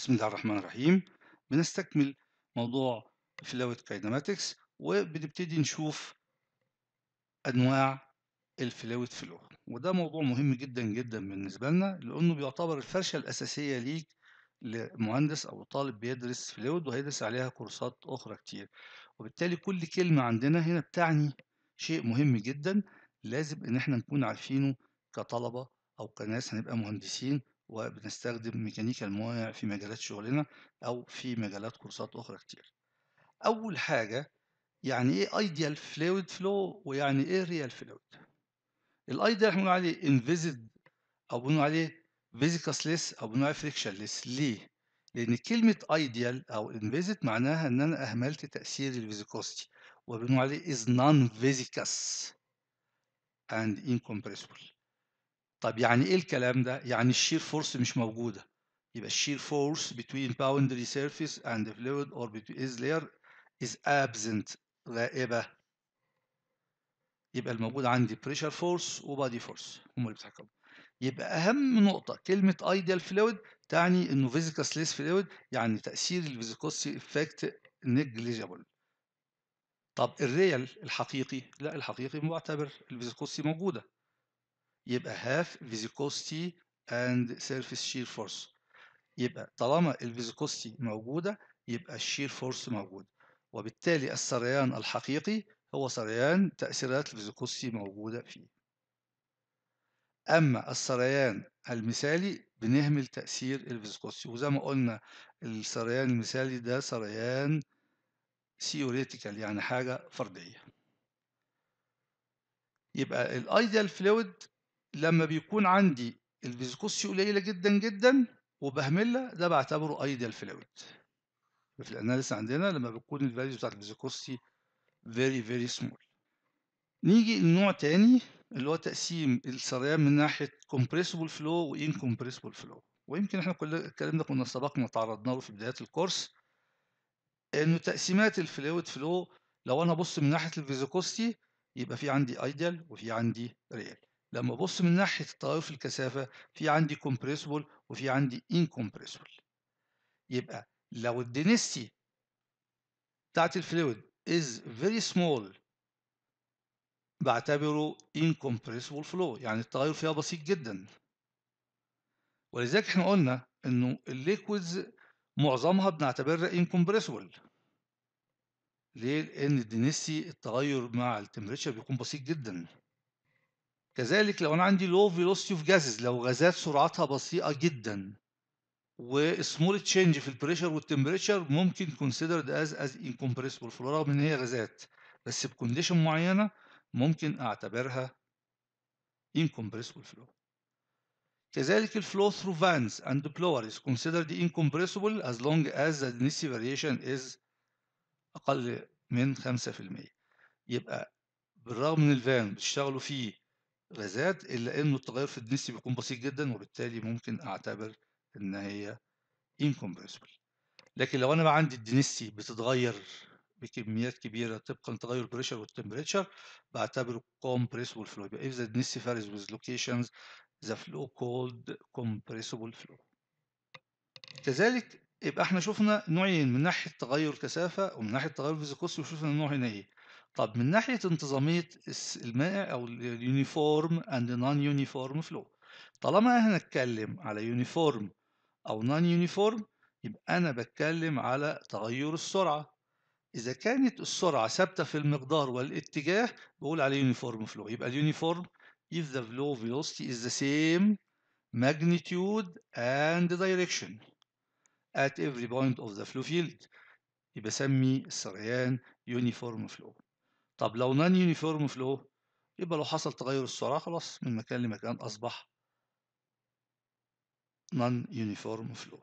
بسم الله الرحمن الرحيم بنستكمل موضوع فلويد كاينماتكس وبنبتدي نشوف انواع الفلويد فلو وده موضوع مهم جدا جدا بالنسبه لنا لانه بيعتبر الفرشه الاساسيه ليك لمهندس او طالب بيدرس فلويد وهيدرس عليها كورسات اخرى كتير وبالتالي كل كلمه عندنا هنا بتعني شيء مهم جدا لازم ان احنا نكون عارفينه كطلبه او كناس هنبقى مهندسين وبنستخدم ميكانيكا الموانع في مجالات شغلنا أو في مجالات كورسات أخرى كتير أول حاجة يعني إيه ايديال فلويد فلو ويعني إيه ريال فلويد الايديال احنا بنقول عليه انفيزد أو بنقول عليه فيزيكاسليس أو بنقول عليه Frictionless ليه؟ لأن كلمة ايديال أو انفيزد معناها إن أنا أهملت تأثير الفيزيكوستي وبنقول عليه is non viscous and incompressible طب يعني ايه الكلام ده يعني الشير فورس مش موجوده يبقى الشير فورس between boundary surface and fluid or between is layer is absent غائبه يبقى الموجود عندي pressure force وبادي فورس هم اللي بيتحكموا يبقى اهم نقطه كلمه ايديال فلويد تعني انه فيزيكاس ليس فلويد يعني تاثير الفيزيكوسي افكت نيجليجيبل طب الريال الحقيقي لا الحقيقي معتبر الفيزيكوسي موجوده يبقى هاف فيزيكوستي اند سيرفيس شير فورس يبقى طالما الفيزيكوستي موجودة يبقى الشير فورس موجود وبالتالي السريان الحقيقي هو سريان تأثيرات الفيزيكوستي موجودة فيه أما السريان المثالي بنهمل تأثير الفيزيكوستي وزي ما قلنا السريان المثالي ده سريان ثيوريتيكال يعني حاجة فردية يبقى الايديال فلويد لما بيكون عندي الفيسكوسي قليله جدا جدا وبهمله ده بعتبره ايديال فلويد في الاناليس عندنا لما بتكون الفاليوز بتاعت الفيسكوسي فيري فيري سمول نيجي لنوع تاني اللي هو تقسيم السريان من ناحيه كومبريسبل فلو كومبريسبل فلو ويمكن احنا كل الكلام ده كنا سبقنا تعرضنا له في بدايات الكورس انه تقسيمات الفلويد فلو لو انا ابص من ناحيه الفيزيكوستي يبقى في عندي ايديال وفي عندي ريال لما ابص من ناحيه الطوائف الكثافه في عندي كومبريسبل وفي عندي انكومبريسبل يبقى لو الدنسيتي بتاعت الفلويد از فيري سمول بعتبره incompressible فلو يعني التغير فيها بسيط جدا ولذلك احنا قلنا انه الليكويدز معظمها بنعتبرها incompressible ليه؟ لان الدنسيتي التغير مع التمبريتشر بيكون بسيط جدا كذلك لو انا عندي لو فيلوسيتي اوف جازز لو غازات سرعتها بطيئه جدا وسمول تشينج في البريشر والتمبريتشر ممكن كونسيدرد از از انكمبريسبل بالرغم ان هي غازات بس بكونديشن معينه ممكن اعتبرها incompressible فلو كذلك الفلو ثرو فانز اند بلور از كونسيدرد incompressible از لونج از the density variation is أقل من 5% يبقى بالرغم من الفان بتشتغلوا فيه غازات إلا إنه التغير في الدنسي بيكون بسيط جدا وبالتالي ممكن أعتبر إن هي انكمبريسبل لكن لو أنا بقى عندي الدنسي بتتغير بكميات كبيرة طبقا لتغير البريشر والتمبريتشر بعتبره كومبريسبل فلو يبقى اف ذا دنسي فارز ويز لوكيشنز ذا فلو كولد كومبريسبل فلو كذلك يبقى احنا شفنا نوعين من ناحية تغير كثافة ومن ناحية تغير فيزيكوس وشفنا النوع هنا ايه طب من ناحية انتظامية المائع أو اليونيفورم and non uniform flow طالما احنا هنتكلم على يونيفورم أو non uniform يبقى أنا بتكلم على تغير السرعة إذا كانت السرعة ثابتة في المقدار والاتجاه بقول عليه يونيفورم فلو يبقى اليونيفورم if the flow velocity is the same magnitude and direction at every point of the flow field يبقى سمي السريان يونيفورم فلو طب لو نان يونيفورم فلو يبقى لو حصل تغير السرعة خلاص من مكان لمكان أصبح نان يونيفورم فلو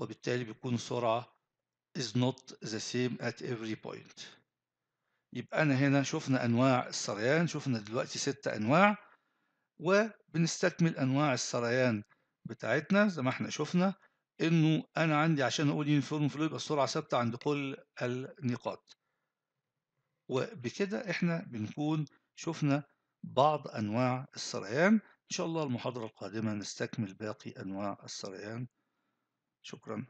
وبالتالي بيكون سرعة is not the same at every point يبقى أنا هنا شفنا أنواع السريان شفنا دلوقتي ست أنواع وبنستكمل أنواع السريان بتاعتنا زي ما احنا شفنا إنه أنا عندي عشان أقول يونيفورم فلو يبقى السرعة ثابتة عند كل النقاط وبكده احنا بنكون شفنا بعض انواع السريان ان شاء الله المحاضرة القادمة نستكمل باقي انواع السريان شكرا